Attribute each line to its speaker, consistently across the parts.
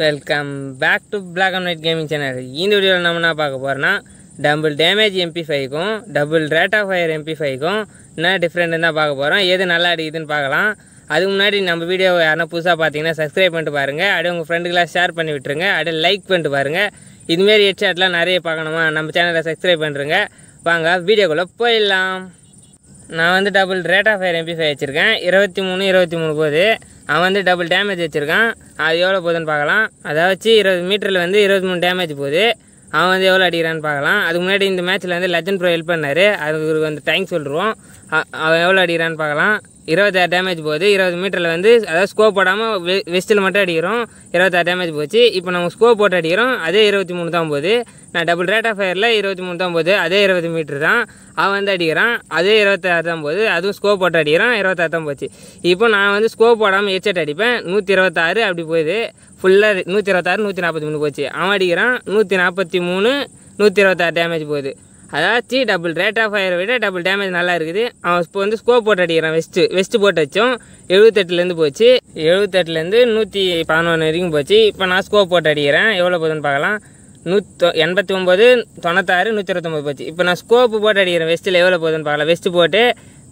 Speaker 1: welcome back to black and white gaming channel இந்த வீடியோவில் நம்ம என்ன பார்க்க போகிறோன்னா டபுள் டேமேஜ் எம்பி ஃபைக்கும் double rate of fire MP ஃபைக்கும் என்ன டிஃப்ரெண்ட் தான் பார்க்க போகிறோம் எது நல்லா அடிக்குதுன்னு பார்க்கலாம் அதுக்கு முன்னாடி நம்ம வீடியோ யாருன்னா புதுசாக பார்த்தீங்கன்னா சப்ஸ்கிரைப் பண்ணிட்டு பாருங்கள் அப்படியே உங்கள் ஃப்ரெண்டுக்கெலாம் ஷேர் பண்ணி விட்டுருங்க அப்படியே லைக் பண்ணிட்டு பாருங்கள் இதுமாரி ஹெட்ஷாட்லாம் நிறைய பார்க்கணுமா நம்ம சேனலை சப்ஸ்கிரைப் பண்ணுறங்க வாங்க வீடியோக்குள்ளே போயிடலாம் நான் வந்து double rate of fire MP five வச்சுருக்கேன் இருபத்தி மூணு இருபத்தி மூணு போகுது அவன் வந்து டபுள் டேமேஜ் வச்சுருக்கான் அது எவ்வளோ போகுதுன்னு பார்க்கலாம் வச்சு இருபது மீட்டரில் வந்து இருபத்தி மூணு டேமேஜ் போகுது அவன் வந்து எவ்வளோ அடிக்கிறான்னு பார்க்கலாம் அதுக்கு முன்னாடி இந்த மேட்ச்சில் வந்து லஜன் ப்ரோ ஹெல்ப் பண்ணார் அதுக்கு வந்து தேங்க்ஸ் சொல்லிடுவோம் அவன் எவ்வளோ அடிக்கிறான்னு பார்க்கலாம் இருபத்தாறு டேமேஜ் போகுது இருபது மீட்டரில் வந்து அதாவது ஸ்கோப் போடாமல் வெ வெஸ்ட்டில் மட்டும் அடிக்கிறோம் இருபத்தாறு டேமேஜ் போச்சு இப்போ நம்ம ஸ்கோப் போட்டு அடிக்கிறோம் அதே இருபத்தி மூணு தான் போகுது நான் டபுள் ரேட் ஆஃப் ஃபயரில் இருபத்தி மூணு தான் போகுது அதே இருபது மீட்ரு தான் அவன் வந்து அடிக்கிறான் அதே இருபத்தாறு தான் போகுது அதுவும் ஸ்கோப் போட்டு அடிக்கிறான் இருபத்தாறு தான் போச்சு இப்போ நான் வந்து ஸ்கோப் போடாமல் ஹெட்செட் அடிப்பேன் நூற்றி இருபத்தாறு அப்படி போகுது ஃபுல்லாக நூற்றி இருபத்தாறு நூற்றி நாற்பத்தி மூணு போச்சு அவன் அடிக்கிறான் நூற்றி நாற்பத்தி மூணு நூற்றி இருபத்தாறு டேமேஜ் போகுது அதாவது த்ரீ டபுள் ரேட் ஆஃப் ஃபயரை விட டபுள் டேமேஜ் நல்லா இருக்குது அவன் இப்போ வந்து ஸ்கோப் போட்டு அடிக்கிறான் வெஸ்ட்டு வெஸ்ட்டு போட்டு வச்சோம் எழுபத்தெட்டுலேருந்து போச்சு எழுபத்தெட்டுலேருந்து நூற்றி பதினொன்று வரைக்கும் போச்சு இப்போ நான் ஸ்கோப் போட்டு அடிக்கிறேன் எவ்வளோ போகுதுன்னு பார்க்கலாம் நூற்றி எண்பத்தி ஒம்பது தொண்ணூத்தாறு நூற்றி இருபத்தொம்பது போச்சு இப்போ நான் ஸ்கோப்பு போட்டு அடிக்கிறேன் வெஸ்ட்டில் எவ்வளோ போகுதுன்னு பார்க்கலாம் வெஸ்ட்டு போட்டு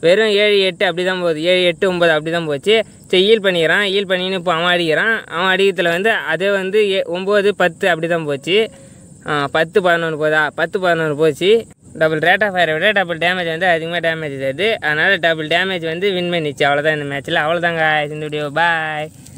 Speaker 1: வெறும் ஏழு எட்டு அப்படி தான் போகுது ஏழு எட்டு ஒம்பது அப்படி தான் போச்சு சரி ஈல் பண்ணிக்கிறான் ஈல் பண்ணின்னு இப்போ அவன் அடிக்கிறான் அவன் அடிக்கிறதுல வந்து அதே வந்து ஏ ஒம்பது பத்து அப்படி தான் போச்சு பத்து பதினொன்று போதா பத்து பதினொன்று போச்சு டபுள் ரேட் ஆஃப் ஃபயரை விட டபுள் டேமேஜ் வந்து அதிகமாக டேமேஜ் தருது அதனால் டபுள் டேமேஜ் வந்து வின் பண்ணிச்சு அவ்வளோதான் இந்த மேட்ச்சில் அவ்வளோதாங்க இந்த வீடியோ பாய்